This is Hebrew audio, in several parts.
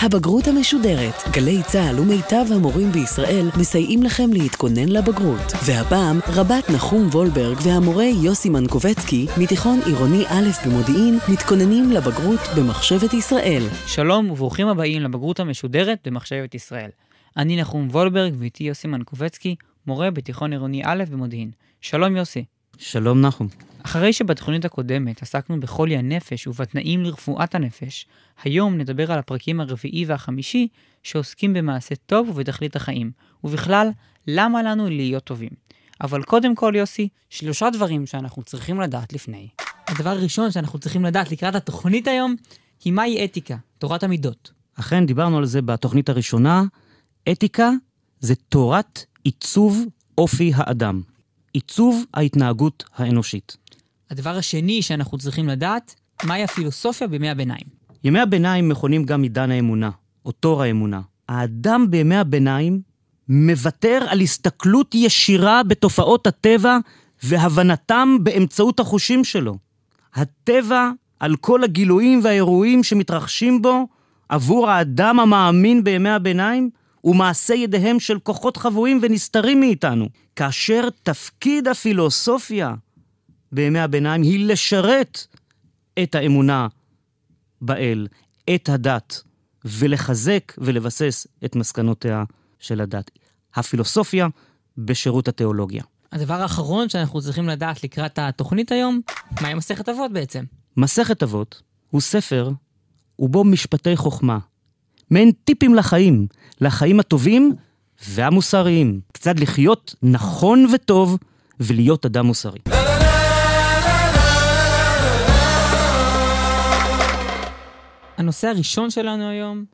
הבגרות המשודרת, גלי צה"ל ומיטב המורים בישראל מסייעים לכם להתכונן לבגרות. והפעם, רבת נחום וולברג והמורה יוסי מנקובצקי, מתיכון עירוני א' במודיעין, מתכוננים לבגרות במחשבת ישראל. שלום וברוכים הבאים לבגרות המשודרת במחשבת ישראל. אני נחום וולברג ואיתי יוסי מנקובצקי, מורה בתיכון עירוני א' במודיעין. שלום יוסי. שלום נחום. אחרי שבתוכנית הקודמת עסקנו בחולי הנפש ובתנאים לרפואת הנפש, היום נדבר על הפרקים הרביעי והחמישי שעוסקים במעשה טוב ובתכלית החיים, ובכלל, למה לנו להיות טובים. אבל קודם כל, יוסי, שלושה דברים שאנחנו צריכים לדעת לפני. הדבר הראשון שאנחנו צריכים לדעת לקראת התוכנית היום, היא מהי אתיקה, תורת המידות. אכן, דיברנו על זה בתוכנית הראשונה. אתיקה זה תורת עיצוב אופי האדם, עיצוב ההתנהגות האנושית. הדבר השני שאנחנו צריכים לדעת, מהי הפילוסופיה בימי הביניים. ימי הביניים מכונים גם עידן האמונה, או תור האמונה. האדם בימי הביניים מוותר על הסתכלות ישירה בתופעות הטבע והבנתם באמצעות החושים שלו. הטבע על כל הגילויים והאירועים שמתרחשים בו עבור האדם המאמין בימי הביניים הוא מעשה ידיהם של כוחות חבויים ונסתרים מאיתנו. כאשר תפקיד הפילוסופיה בימי הביניים היא לשרת את האמונה באל, את הדת, ולחזק ולבסס את מסקנותיה של הדת. הפילוסופיה בשירות התיאולוגיה. הדבר האחרון שאנחנו צריכים לדעת לקראת התוכנית היום, מהי מסכת אבות בעצם? מסכת אבות הוא ספר ובו משפטי חוכמה, מעין טיפים לחיים, לחיים הטובים והמוסריים. קצת לחיות נכון וטוב ולהיות אדם מוסרי. הנושא הראשון שלנו היום,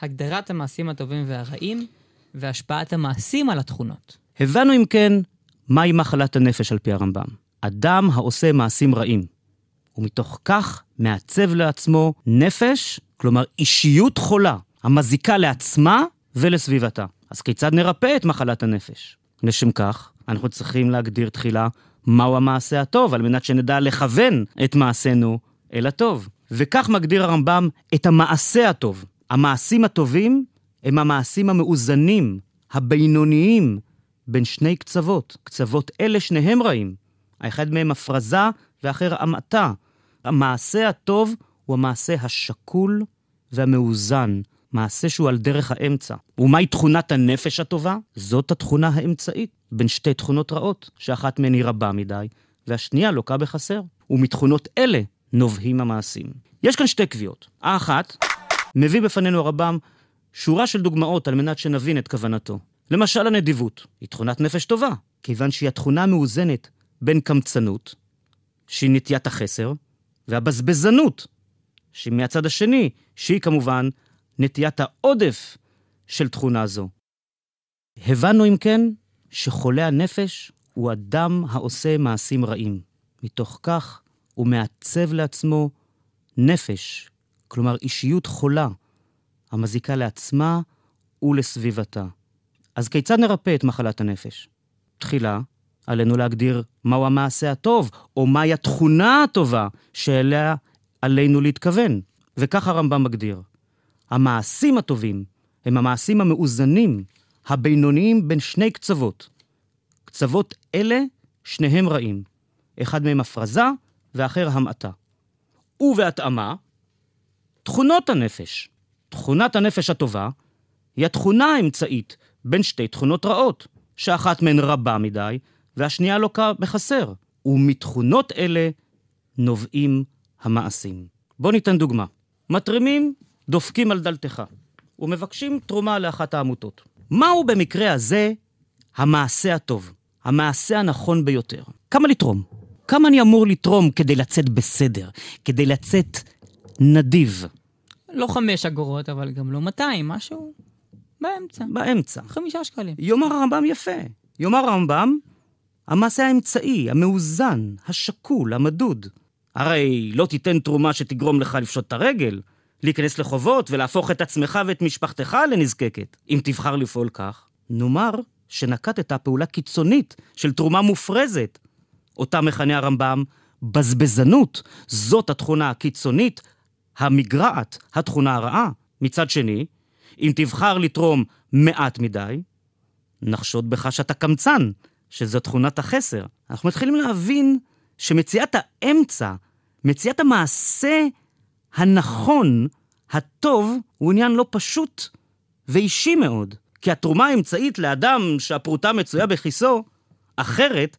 הגדרת המעשים הטובים והרעים והשפעת המעשים על התכונות. הבנו אם כן, מהי מחלת הנפש על פי הרמב"ם. אדם העושה מעשים רעים, ומתוך כך מעצב לעצמו נפש, כלומר אישיות חולה, המזיקה לעצמה ולסביבתה. אז כיצד נרפא את מחלת הנפש? לשם כך, אנחנו צריכים להגדיר תחילה מהו המעשה הטוב, על מנת שנדע לכוון את מעשינו אל הטוב. וכך מגדיר הרמב"ם את המעשה הטוב. המעשים הטובים הם המעשים המאוזנים, הבינוניים, בין שני קצוות. קצוות אלה שניהם רעים. האחד מהם הפרזה ואחר המעטה. המעשה הטוב הוא המעשה השקול והמאוזן, מעשה שהוא על דרך האמצע. ומהי תכונת הנפש הטובה? זאת התכונה האמצעית בין שתי תכונות רעות, שאחת מהן היא רבה מדי, והשנייה לוקה בחסר. ומתכונות אלה נובעים המעשים. יש כאן שתי קביעות. האחת, מביא בפנינו הרבם שורה של דוגמאות על מנת שנבין את כוונתו. למשל הנדיבות, היא תכונת נפש טובה, כיוון שהיא התכונה המאוזנת בין קמצנות, שהיא נטיית החסר, והבזבזנות, שהיא מהצד השני, שהיא כמובן נטיית העודף של תכונה זו. הבנו, אם כן, שחולה הנפש הוא אדם העושה מעשים רעים. מתוך כך הוא מעצב לעצמו נפש, כלומר אישיות חולה, המזיקה לעצמה ולסביבתה. אז כיצד נרפא את מחלת הנפש? תחילה, עלינו להגדיר מהו המעשה הטוב, או מהי התכונה הטובה שאליה עלינו להתכוון. וכך הרמב"ם מגדיר. המעשים הטובים הם המעשים המאוזנים, הבינוניים בין שני קצוות. קצוות אלה, שניהם רעים. אחד מהם הפרזה, ואחר המעטה. ובהתאמה, תכונות הנפש. תכונת הנפש הטובה היא התכונה האמצעית בין שתי תכונות רעות, שאחת מהן רבה מדי והשנייה לוקה לא בחסר, ומתכונות אלה נובעים המעשים. בואו ניתן דוגמה. מתרימים דופקים על דלתך ומבקשים תרומה לאחת העמותות. מהו במקרה הזה המעשה הטוב, המעשה הנכון ביותר? כמה לתרום? כמה אני אמור לתרום כדי לצאת בסדר, כדי לצאת נדיב? לא חמש אגורות, אבל גם לא 200, משהו באמצע. באמצע. חמישה שקלים. יאמר הרמב"ם יפה. יאמר הרמב"ם, המעשה האמצעי, המאוזן, השקול, המדוד. הרי לא תיתן תרומה שתגרום לך לפשוט את הרגל, להיכנס לחובות ולהפוך את עצמך ואת משפחתך לנזקקת. אם תבחר לפעול כך, נאמר שנקטת פעולה קיצונית של תרומה מופרזת, אותה מכנה הרמב"ם בזבזנות. זאת התכונה הקיצונית המגרעת, התכונה הרעה. מצד שני, אם תבחר לתרום מעט מדי, נחשוד בך שאתה קמצן, שזו תכונת החסר. אנחנו מתחילים להבין שמציאת האמצע, מציאת המעשה הנכון, הטוב, הוא עניין לא פשוט ואישי מאוד. כי התרומה האמצעית לאדם שהפרוטה מצויה בכיסו, אחרת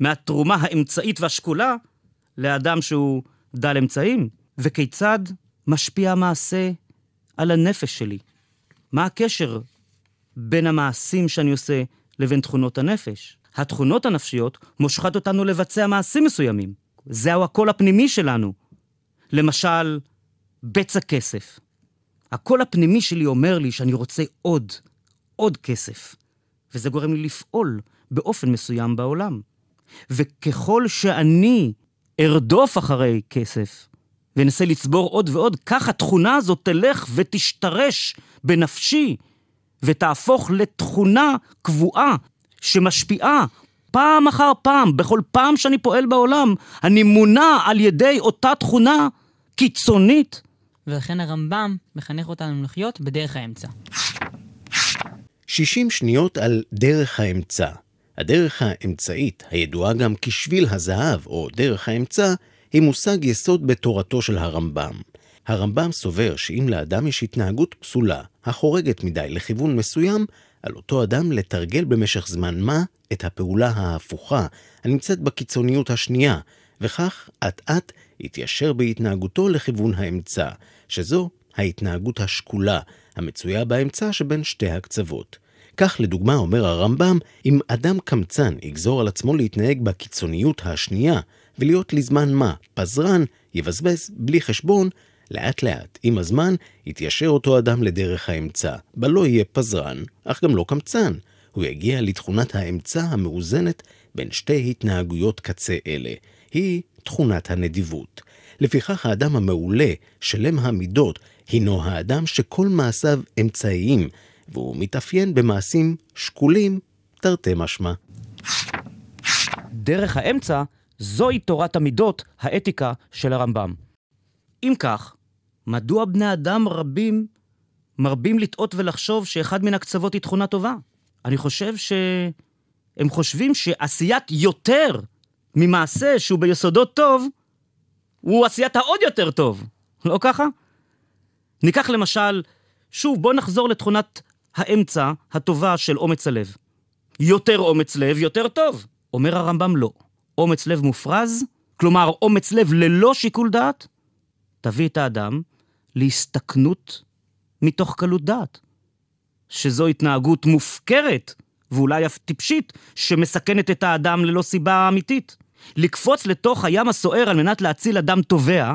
מהתרומה האמצעית והשקולה לאדם שהוא דל אמצעים? וכיצד משפיע המעשה על הנפש שלי? מה הקשר בין המעשים שאני עושה לבין תכונות הנפש? התכונות הנפשיות מושכות אותנו לבצע מעשים מסוימים. זהו הקול הפנימי שלנו. למשל, בצע כסף. הקול הפנימי שלי אומר לי שאני רוצה עוד, עוד כסף. וזה גורם לי לפעול באופן מסוים בעולם. וככל שאני ארדוף אחרי כסף ואנסה לצבור עוד ועוד, כך התכונה הזאת תלך ותשתרש בנפשי ותהפוך לתכונה קבועה שמשפיעה פעם אחר פעם, בכל פעם שאני פועל בעולם, אני מונע על ידי אותה תכונה קיצונית. ולכן הרמב"ם מחנך אותנו לחיות בדרך האמצע. 60 שניות על דרך האמצע. הדרך האמצעית, הידועה גם כשביל הזהב או דרך האמצע, היא מושג יסוד בתורתו של הרמב"ם. הרמב"ם סובר שאם לאדם יש התנהגות פסולה, החורגת מדי לכיוון מסוים, על אותו אדם לתרגל במשך זמן מה את הפעולה ההפוכה, הנמצאת בקיצוניות השנייה, וכך אט-אט יתיישר בהתנהגותו לכיוון האמצע, שזו ההתנהגות השקולה, המצויה באמצע שבין שתי הקצוות. כך לדוגמה אומר הרמב"ם, אם אדם קמצן יגזור על עצמו להתנהג בקיצוניות השנייה ולהיות לזמן מה פזרן, יבזבז בלי חשבון, לאט לאט, עם הזמן, יתיישר אותו אדם לדרך האמצע, בה לא יהיה פזרן, אך גם לא קמצן. הוא יגיע לתכונת האמצע המאוזנת בין שתי התנהגויות קצה אלה. היא תכונת הנדיבות. לפיכך האדם המעולה, שלם המידות, הינו האדם שכל מעשיו אמצעיים, והוא מתאפיין במעשים שקולים תרתי משמע. דרך האמצע זוהי תורת המידות, האתיקה של הרמב"ם. אם כך, מדוע בני אדם רבים מרבים לטעות ולחשוב שאחד מן הקצוות היא תכונה טובה? אני חושב שהם חושבים שעשיית יותר ממעשה שהוא ביסודו טוב, הוא עשיית העוד יותר טוב, לא ככה? ניקח למשל, שוב, בואו נחזור לתכונת האמצע הטובה של אומץ הלב. יותר אומץ לב, יותר טוב. אומר הרמב"ם לא. אומץ לב מופרז, כלומר אומץ לב ללא שיקול דעת, תביא את האדם להסתכנות מתוך קלות דעת. שזו התנהגות מופקרת, ואולי אף טיפשית, שמסכנת את האדם ללא סיבה אמיתית. לקפוץ לתוך הים הסוער על מנת להציל אדם טובע,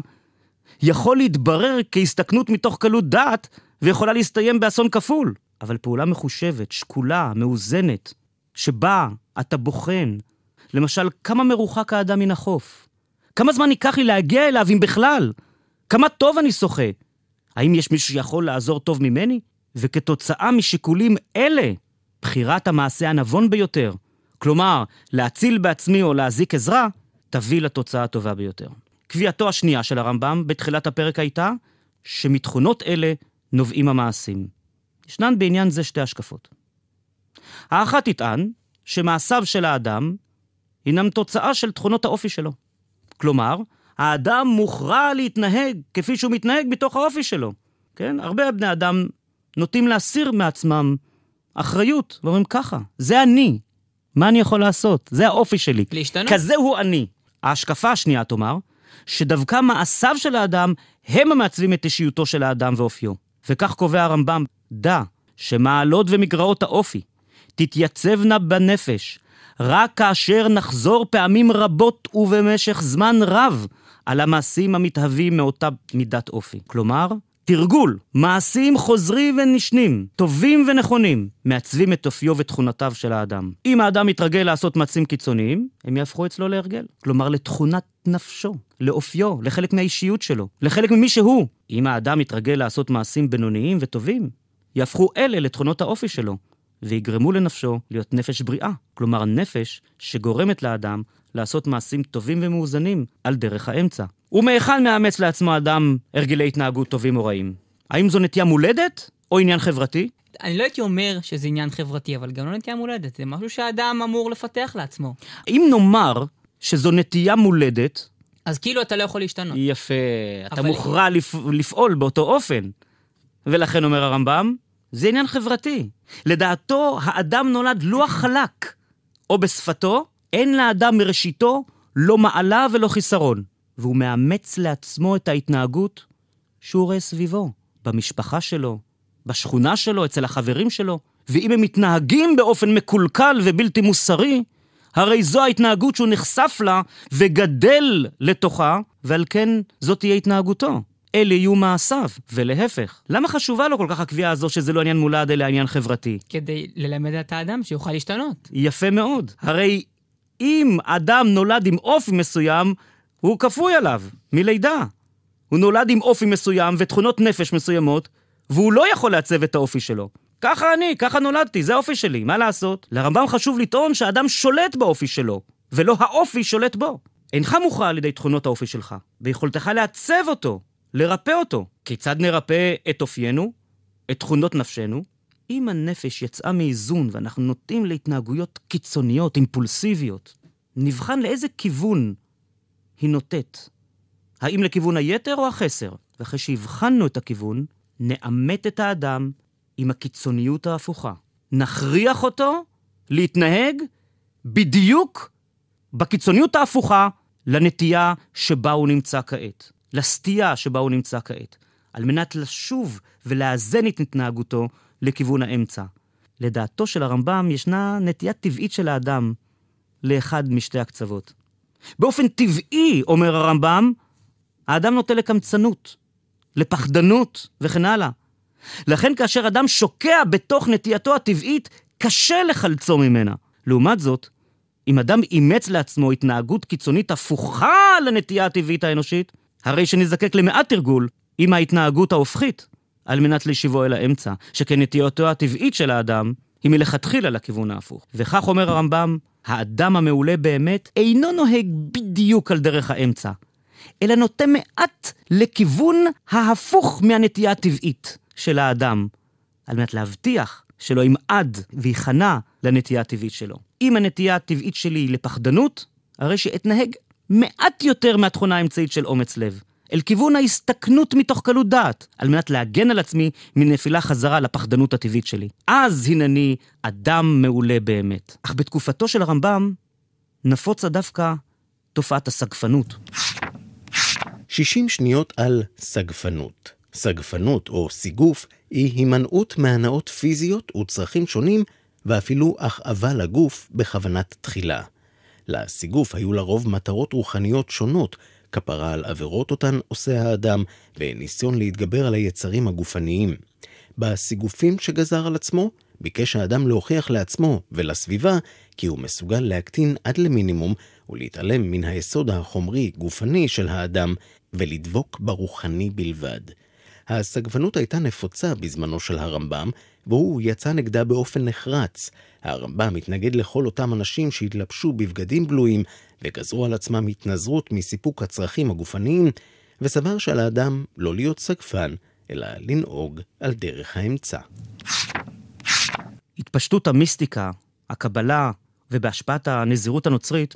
יכול להתברר כהסתכנות מתוך קלות דעת, ויכולה להסתיים באסון כפול. אבל פעולה מחושבת, שקולה, מאוזנת, שבה אתה בוחן, למשל, כמה מרוחק האדם מן החוף? כמה זמן ייקח לי להגיע אליו, אם בכלל? כמה טוב אני שוחה? האם יש מישהו שיכול לעזור טוב ממני? וכתוצאה משיקולים אלה, בחירת המעשה הנבון ביותר, כלומר, להציל בעצמי או להזיק עזרה, תביא לתוצאה הטובה ביותר. קביעתו השנייה של הרמב"ם בתחילת הפרק הייתה שמתכונות אלה נובעים המעשים. ישנן בעניין זה שתי השקפות. האחת תטען שמעשיו של האדם הינם תוצאה של תכונות האופי שלו. כלומר, האדם מוכרע להתנהג כפי שהוא מתנהג מתוך האופי שלו. כן? הרבה בני אדם נוטים להסיר מעצמם אחריות, ואומרים ככה, זה אני, מה אני יכול לעשות? זה האופי שלי. להשתנות. כזה הוא אני. ההשקפה השנייה תאמר, שדווקא מעשיו של האדם הם המעצבים את אישיותו של האדם ואופיו. וכך קובע הרמב"ם דע שמעלות ומגרעות האופי תתייצבנה בנפש רק כאשר נחזור פעמים רבות ובמשך זמן רב על המעשים המתהווים מאותה מידת אופי. כלומר, תרגול, מעשים חוזרים ונשנים, טובים ונכונים, מעצבים את אופיו ותכונותיו של האדם. אם האדם יתרגל לעשות מעשים קיצוניים, הם יהפכו אצלו להרגל. כלומר, לתכונת נפשו, לאופיו, לחלק מהאישיות שלו, לחלק ממי שהוא. אם האדם יתרגל לעשות מעשים בינוניים וטובים, יהפכו אלה לתכונות האופי שלו, ויגרמו לנפשו להיות נפש בריאה, כלומר נפש שגורמת לאדם לעשות מעשים טובים ומאוזנים על דרך האמצע. ומהיכן מאמץ לעצמו אדם הרגלי התנהגות טובים או רעים? האם זו נטייה מולדת או עניין חברתי? אני לא הייתי אומר שזה עניין חברתי, אבל גם לא נטייה מולדת, זה משהו שהאדם אמור לפתח לעצמו. אם נאמר שזו נטייה מולדת... אז כאילו אתה לא יכול להשתנות. יפה, אתה מוכרע לפ... לפעול באותו אופן. ולכן אומר הרמב"ם, זה עניין חברתי. לדעתו, האדם נולד לוח חלק, או בשפתו, אין לאדם מראשיתו לא מעלה ולא חיסרון, והוא מאמץ לעצמו את ההתנהגות שהוא רואה סביבו, במשפחה שלו, בשכונה שלו, אצל החברים שלו. ואם הם מתנהגים באופן מקולקל ובלתי מוסרי, הרי זו ההתנהגות שהוא נחשף לה וגדל לתוכה, ועל כן זאת תהיה התנהגותו. אלה יהיו מעשיו, ולהפך. למה חשובה לו כל כך הקביעה הזו שזה לא עניין מולד אלא עניין חברתי? כדי ללמד את האדם שיוכל להשתנות. יפה מאוד. הרי אם אדם נולד עם אופי מסוים, הוא כפוי עליו, מלידה. הוא נולד עם אופי מסוים ותכונות נפש מסוימות, והוא לא יכול לעצב את האופי שלו. ככה אני, ככה נולדתי, זה האופי שלי, מה לעשות? לרמב"ם חשוב לטעון שהאדם שולט באופי שלו, ולא האופי שולט בו. אינך מוכרע על ידי תכונות האופי שלך, ויכולתך לעצב אותו, לרפא אותו. כיצד נרפא את אופיינו, את תכונות נפשנו? אם הנפש יצאה מאיזון ואנחנו נוטים להתנהגויות קיצוניות, אימפולסיביות, נבחן לאיזה כיוון היא נוטט. האם לכיוון היתר או החסר? ואחרי שהבחנו את הכיוון, נעמת את האדם עם הקיצוניות ההפוכה. נכריח אותו להתנהג בדיוק בקיצוניות ההפוכה לנטייה שבה הוא נמצא כעת. לסטייה שבה הוא נמצא כעת, על מנת לשוב ולאזן את התנהגותו לכיוון האמצע. לדעתו של הרמב"ם ישנה נטייה טבעית של האדם לאחד משתי הקצוות. באופן טבעי, אומר הרמב"ם, האדם נוטה לקמצנות, לפחדנות וכן הלאה. לכן כאשר אדם שוקע בתוך נטייתו הטבעית, קשה לחלצו ממנה. לעומת זאת, אם אדם אימץ לעצמו התנהגות קיצונית הפוכה לנטייה הטבעית האנושית, הרי שנזדקק למעט תרגול עם ההתנהגות ההופכית על מנת להשיבו אל האמצע, שכן נטיותו הטבעית של האדם היא מלכתחילה לכיוון ההפוך. וכך אומר הרמב"ם, האדם המעולה באמת אינו נוהג בדיוק על דרך האמצע, אלא נוטה מעט לכיוון ההפוך מהנטייה הטבעית של האדם, על מנת להבטיח שלא ימעד וייכנע לנטייה הטבעית שלו. אם הנטייה הטבעית שלי היא לפחדנות, הרי שאתנהג מעט יותר מהתכונה האמצעית של אומץ לב, אל כיוון ההסתכנות מתוך קלות דעת, על מנת להגן על עצמי מנפילה חזרה לפחדנות הטבעית שלי. אז הנני אדם מעולה באמת. אך בתקופתו של הרמב"ם נפוצה דווקא תופעת הסגפנות. 60 שניות על סגפנות. סגפנות או סיגוף היא הימנעות מהנאות פיזיות וצרכים שונים ואפילו אחאבה לגוף בכוונת תחילה. לסיגוף היו לרוב מטרות רוחניות שונות, כפרה על עבירות אותן עושה האדם, וניסיון להתגבר על היצרים הגופניים. בסיגופים שגזר על עצמו, ביקש האדם להוכיח לעצמו ולסביבה כי הוא מסוגל להקטין עד למינימום ולהתעלם מן היסוד החומרי-גופני של האדם ולדבוק ברוחני בלבד. הסגבנות הייתה נפוצה בזמנו של הרמב"ם, והוא יצא נגדה באופן נחרץ. הרמב"ם התנגד לכל אותם אנשים שהתלבשו בבגדים בלויים, וגזרו על עצמם התנזרות מסיפוק הצרכים הגופניים, וסבר שעל האדם לא להיות סגפן, אלא לנהוג על דרך האמצע. התפשטות המיסטיקה, הקבלה, ובהשפעת הנזירות הנוצרית,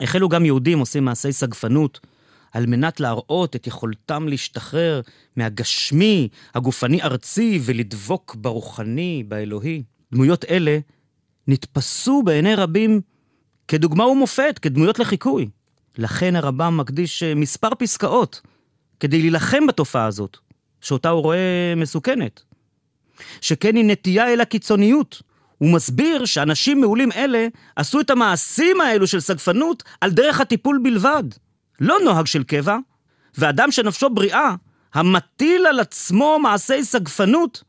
החלו גם יהודים עושים מעשי סגפנות, על מנת להראות את יכולתם להשתחרר מהגשמי, הגופני-ארצי, ולדבוק ברוחני, באלוהי. דמויות אלה נתפסו בעיני רבים כדוגמה ומופת, כדמויות לחיקוי. לכן הרמב"ם מקדיש אה, מספר פסקאות כדי להילחם בתופעה הזאת, שאותה הוא רואה מסוכנת. שכן היא נטייה אל הקיצוניות. הוא מסביר שאנשים מעולים אלה עשו את המעשים האלו של סגפנות על דרך הטיפול בלבד. לא נוהג של קבע, ואדם שנפשו בריאה, המטיל על עצמו מעשי סגפנות,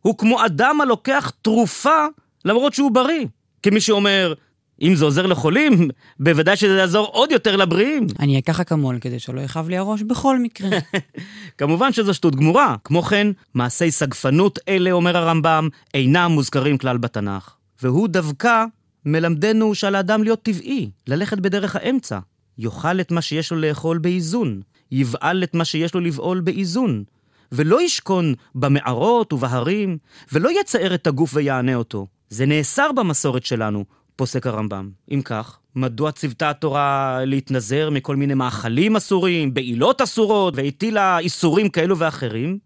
הוא כמו אדם הלוקח תרופה למרות שהוא בריא. כמי שאומר, אם זה עוזר לחולים, בוודאי שזה יעזור עוד יותר לבריאים. אני אקח אקמול כדי שלא יכאב לי הראש בכל מקרה. כמובן שזו שטות גמורה. כמו כן, מעשי סגפנות אלה, אומר הרמב"ם, אינם מוזכרים כלל בתנ"ך. והוא דווקא מלמדנו שעל האדם להיות טבעי, ללכת בדרך האמצע, יאכל את מה שיש לו לאכול באיזון, יבעל את מה שיש לו לבעול באיזון, ולא ישכון במערות ובהרים, ולא יצער את הגוף ויענה אותו. זה נאסר במסורת שלנו, פוסק הרמב"ם. אם כך, מדוע ציוותה התורה להתנזר מכל מיני מאכלים אסורים, בעילות אסורות, והטילה איסורים כאלו ואחרים?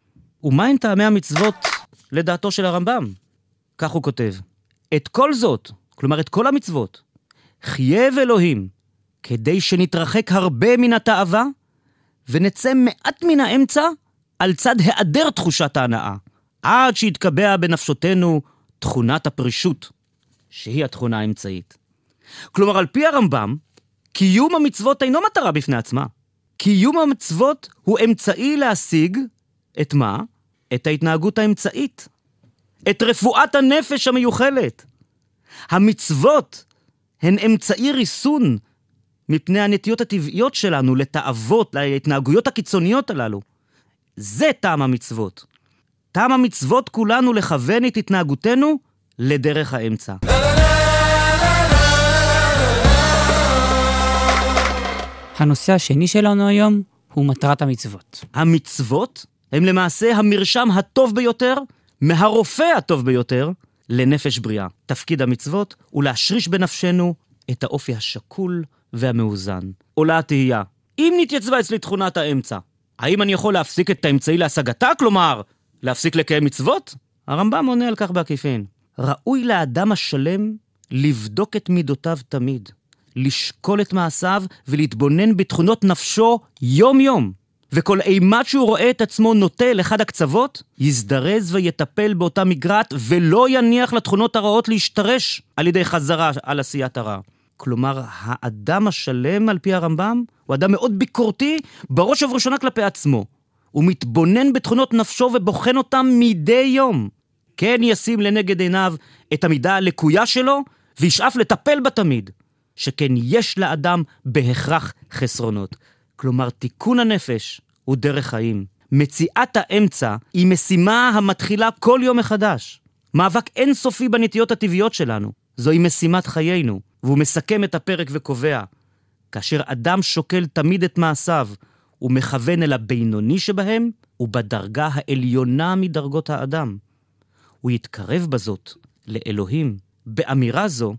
הם טעמי המצוות לדעתו של הרמב"ם? כך הוא כותב. את כל זאת, כלומר את כל המצוות, חייב אלוהים כדי שנתרחק הרבה מן התאווה ונצא מעט מן האמצע על צד היעדר תחושת ההנאה, עד שיתקבע בנפשותנו תכונת הפרישות, שהיא התכונה האמצעית. כלומר, על פי הרמב"ם, קיום המצוות אינו מטרה בפני עצמה. קיום המצוות הוא אמצעי להשיג את מה? את ההתנהגות האמצעית. את רפואת הנפש המיוחלת. המצוות הן אמצעי ריסון מפני הנטיות הטבעיות שלנו לתאוות, להתנהגויות הקיצוניות הללו. זה טעם המצוות. טעם המצוות כולנו לכוון את התנהגותנו לדרך האמצע. הנושא השני שלנו היום הוא מטרת המצוות. המצוות הם למעשה המרשם הטוב ביותר, מהרופא הטוב ביותר, לנפש בריאה. תפקיד המצוות הוא להשריש בנפשנו את האופי השקול, והמאוזן. עולה התהייה, אם נתייצבה אצלי תכונת האמצע, האם אני יכול להפסיק את האמצעי להשגתה? כלומר, להפסיק לקיים מצוות? הרמב"ם עונה על כך בעקיפין. ראוי לאדם השלם לבדוק את מידותיו תמיד, לשקול את מעשיו ולהתבונן בתכונות נפשו יום-יום. וכל אימת שהוא רואה את עצמו נוטה אל אחד הקצוות, יזדרז ויטפל באותה מגרעת ולא יניח לתכונות הרעות להשתרש על ידי חזרה על עשיית הרע. כלומר, האדם השלם, על פי הרמב"ם, הוא אדם מאוד ביקורתי, בראש ובראשונה כלפי עצמו. הוא מתבונן בתכונות נפשו ובוחן אותם מדי יום. כן ישים לנגד עיניו את המידה הלקויה שלו, וישאף לטפל בה תמיד. שכן יש לאדם בהכרח חסרונות. כלומר, תיקון הנפש הוא דרך חיים. מציאת האמצע היא משימה המתחילה כל יום מחדש. מאבק אינסופי בנטיות הטבעיות שלנו. זוהי משימת חיינו. והוא מסכם את הפרק וקובע, כאשר אדם שוקל תמיד את מעשיו, הוא מכוון אל הבינוני שבהם ובדרגה העליונה מדרגות האדם. הוא יתקרב בזאת לאלוהים. באמירה זו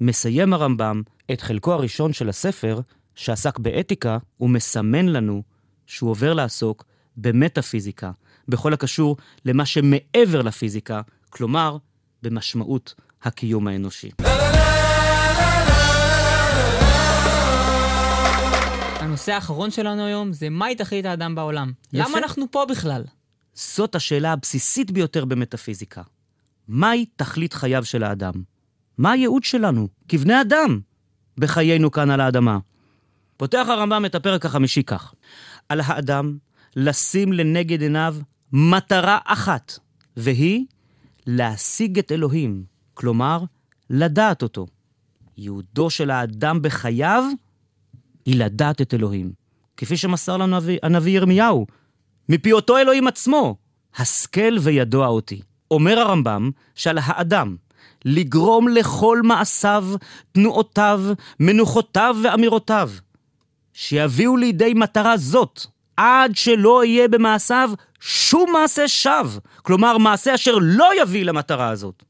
מסיים הרמב"ם את חלקו הראשון של הספר, שעסק באתיקה, ומסמן לנו שהוא עובר לעסוק במטאפיזיקה, בכל הקשור למה שמעבר לפיזיקה, כלומר, במשמעות הקיום האנושי. הנושא האחרון שלנו היום זה מהי תכלית האדם בעולם? יפה. למה אנחנו פה בכלל? זאת השאלה הבסיסית ביותר במטאפיזיקה. מהי תכלית חייו של האדם? מה הייעוד שלנו, כבני אדם, בחיינו כאן על האדמה? פותח הרמב"ם את הפרק החמישי כך: על האדם לשים לנגד עיניו מטרה אחת, והיא להשיג את אלוהים, כלומר, לדעת אותו. ייעודו של האדם בחייו היא לדעת את אלוהים, כפי שמסר לנו הנביא, הנביא ירמיהו, מפי אותו אלוהים עצמו, השכל וידוע אותי. אומר הרמב"ם שעל האדם לגרום לכל מעשיו, תנועותיו, מנוחותיו ואמירותיו, שיביאו לידי מטרה זאת, עד שלא יהיה במעשיו שום מעשה שווא, כלומר מעשה אשר לא יביא למטרה הזאת.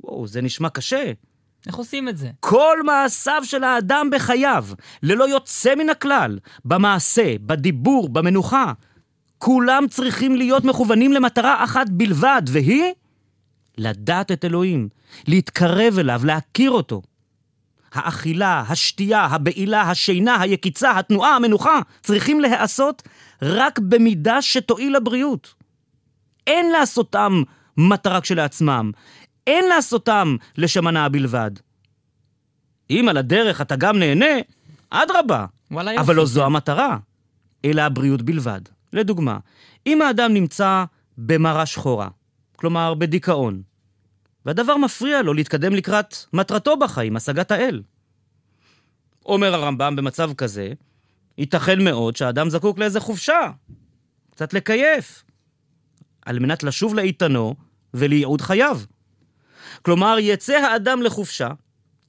וואו, זה נשמע קשה. איך עושים את זה? כל מעשיו של האדם בחייו, ללא יוצא מן הכלל, במעשה, בדיבור, במנוחה, כולם צריכים להיות מכוונים למטרה אחת בלבד, והיא לדעת את אלוהים, להתקרב אליו, להכיר אותו. האכילה, השתייה, הבעילה, השינה, היקיצה, התנועה, המנוחה, צריכים להיעשות רק במידה שתועיל לבריאות. אין לעשותם מטרה כשלעצמם, אין לעשותם לשמנה בלבד. אם על הדרך אתה גם נהנה, אדרבה. אבל יופי. לא זו המטרה, אלא הבריאות בלבד. לדוגמה, אם האדם נמצא במרה שחורה, כלומר בדיכאון, והדבר מפריע לו להתקדם לקראת מטרתו בחיים, השגת האל. אומר הרמב"ם במצב כזה, ייתכן מאוד שהאדם זקוק לאיזה חופשה, קצת לקייף, על מנת לשוב לאיתנו ולייעוד חייו. כלומר, יצא האדם לחופשה,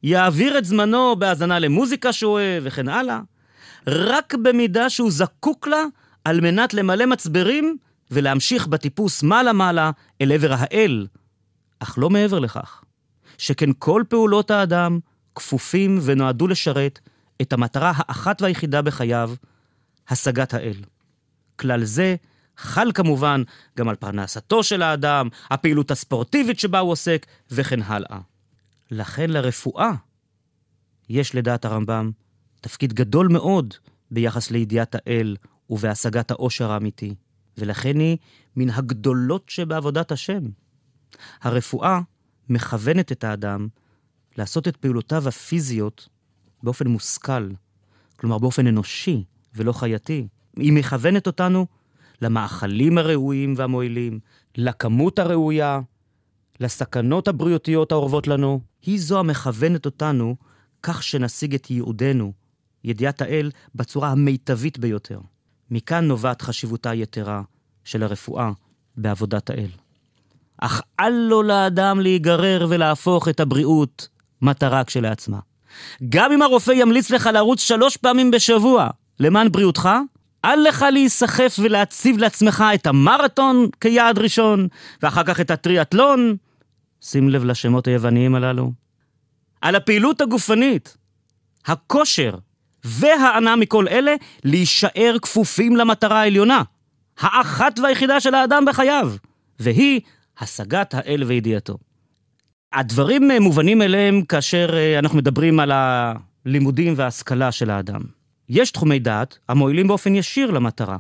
יעביר את זמנו בהאזנה למוזיקה שהוא אוהב וכן הלאה, רק במידה שהוא זקוק לה על מנת למלא מצברים ולהמשיך בטיפוס מעלה-מעלה אל עבר האל, אך לא מעבר לכך, שכן כל פעולות האדם כפופים ונועדו לשרת את המטרה האחת והיחידה בחייו, השגת האל. כלל זה חל כמובן גם על פרנסתו של האדם, הפעילות הספורטיבית שבה הוא עוסק, וכן הלאה. לכן לרפואה יש לדעת הרמב"ם תפקיד גדול מאוד ביחס לידיעת האל ובהשגת העושר האמיתי, ולכן היא מן הגדולות שבעבודת השם. הרפואה מכוונת את האדם לעשות את פעולותיו הפיזיות באופן מושכל, כלומר באופן אנושי ולא חייתי. היא מכוונת אותנו למאכלים הראויים והמועילים, לכמות הראויה, לסכנות הבריאותיות האורבות לנו, היא זו המכוונת אותנו כך שנשיג את ייעודנו, ידיעת האל, בצורה המיטבית ביותר. מכאן נובעת חשיבותה היתרה של הרפואה בעבודת האל. אך אל לו לאדם להיגרר ולהפוך את הבריאות מטרה כשלעצמה. גם אם הרופא ימליץ לך לרוץ שלוש פעמים בשבוע למען בריאותך, אל לך להיסחף ולהציב לעצמך את המרתון כיעד ראשון, ואחר כך את הטריאטלון. שים לב לשמות היווניים הללו. על הפעילות הגופנית, הכושר והענה מכל אלה, להישאר כפופים למטרה העליונה, האחת והיחידה של האדם בחייו, והיא השגת האל וידיעתו. הדברים מובנים אליהם כאשר אה, אנחנו מדברים על הלימודים וההשכלה של האדם. יש תחומי דעת המועילים באופן ישיר למטרה,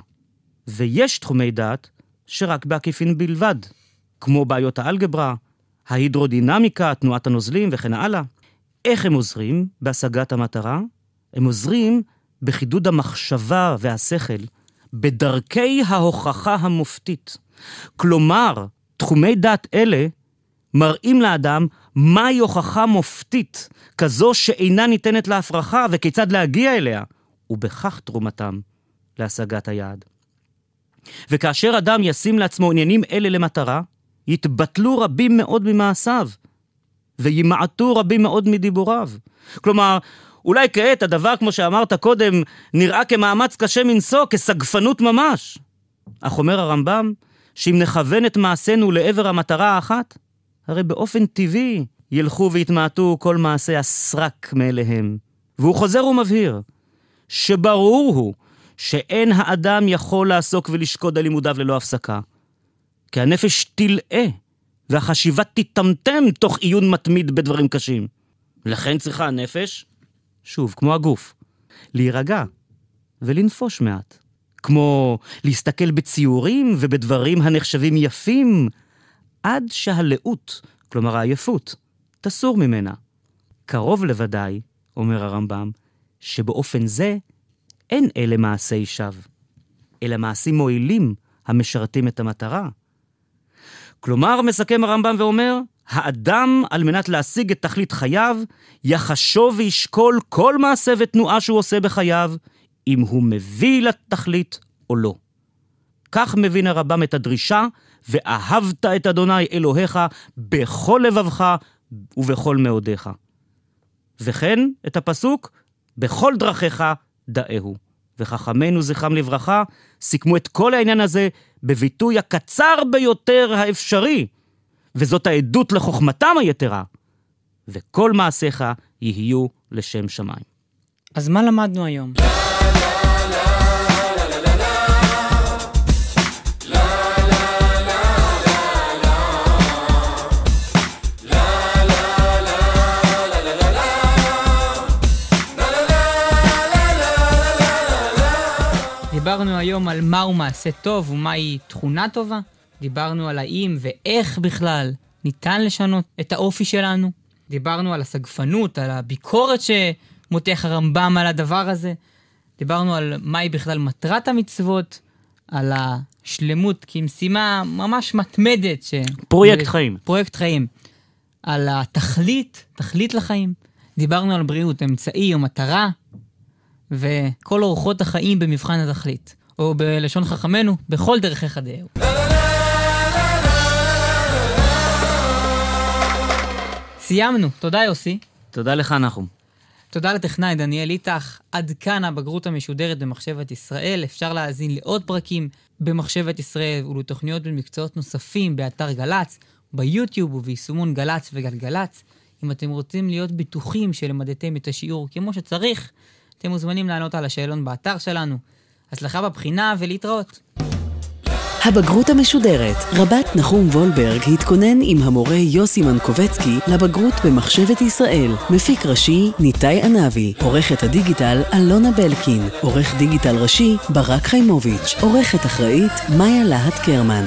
ויש תחומי דעת שרק בעקיפין בלבד, כמו בעיות האלגברה, ההידרודינמיקה, תנועת הנוזלים וכן הלאה. איך הם עוזרים בהשגת המטרה? הם עוזרים בחידוד המחשבה והשכל, בדרכי ההוכחה המופתית. כלומר, תחומי דעת אלה מראים לאדם מהי הוכחה מופתית, כזו שאינה ניתנת להפרחה וכיצד להגיע אליה. ובכך תרומתם להשגת היעד. וכאשר אדם ישים לעצמו עניינים אלה למטרה, יתבטלו רבים מאוד ממעשיו, וימעטו רבים מאוד מדיבוריו. כלומר, אולי כעת הדבר, כמו שאמרת קודם, נראה כמאמץ קשה מנשוא, כסגפנות ממש. אך אומר הרמב"ם, שאם נכוון את מעשינו לעבר המטרה האחת, הרי באופן טבעי ילכו ויתמעטו כל מעשי הסרק מאליהם. והוא חוזר ומבהיר, שברור הוא שאין האדם יכול לעסוק ולשקוד על לימודיו ללא הפסקה. כי הנפש תלאה, והחשיבה תטמטם תוך עיון מתמיד בדברים קשים. לכן צריכה הנפש, שוב, כמו הגוף, להירגע ולנפוש מעט. כמו להסתכל בציורים ובדברים הנחשבים יפים, עד שהלאות, כלומר העייפות, תסור ממנה. קרוב לוודאי, אומר הרמב"ם, שבאופן זה אין אלה מעשי שווא, אלא מעשים מועילים המשרתים את המטרה. כלומר, מסכם הרמב"ם ואומר, האדם, על מנת להשיג את תכלית חייו, יחשוב וישקול כל מעשה ותנועה שהוא עושה בחייו, אם הוא מביא לתכלית או לא. כך מבין הרמב"ם את הדרישה, ואהבת את אדוני אלוהיך בכל לבבך ובכל מאודיך. וכן, את הפסוק, בכל דרכיך דאהו. וחכמינו, זכרם לברכה, סיכמו את כל העניין הזה בביטוי הקצר ביותר האפשרי, וזאת העדות לחוכמתם היתרה, וכל מעשיך יהיו לשם שמיים. אז מה למדנו היום? היום על מהו מעשה טוב ומהי תכונה טובה. דיברנו על האם ואיך בכלל ניתן לשנות את האופי שלנו. דיברנו על הסגפנות, על הביקורת שמותח הרמב"ם על הדבר הזה. דיברנו על מהי בכלל מטרת המצוות, על השלמות כמשימה ממש מתמדת. ש... פרויקט חיים. פרויקט חיים. על התכלית, תכלית לחיים. דיברנו על בריאות, אמצעי או מטרה, וכל אורחות החיים במבחן התכלית. או בלשון חכמינו, בכל דרכי חדיהו. סיימנו, תודה יוסי. תודה לך, נחום. תודה לטכנאי דניאל איתך. עד כאן הבגרות המשודרת במחשבת ישראל. אפשר להאזין לעוד פרקים במחשבת ישראל ולתוכניות במקצועות נוספים באתר גל"צ, ביוטיוב וביישומון גל"צ וגלגלצ. אם אתם רוצים להיות בטוחים שלמדתם את השיעור כמו שצריך, אתם מוזמנים לענות על השאלון באתר שלנו. הצלחה בבחינה ולהתראות. הבגרות המשודרת, רבת נחום וולברג התכונן עם המורה יוסי מנקובצקי לבגרות במחשבת ישראל. מפיק ראשי, ניתאי ענבי. עורכת הדיגיטל, אלונה בלקין. עורך דיגיטל ראשי, ברק חיימוביץ'. עורכת אחראית, מאיה להט קרמן.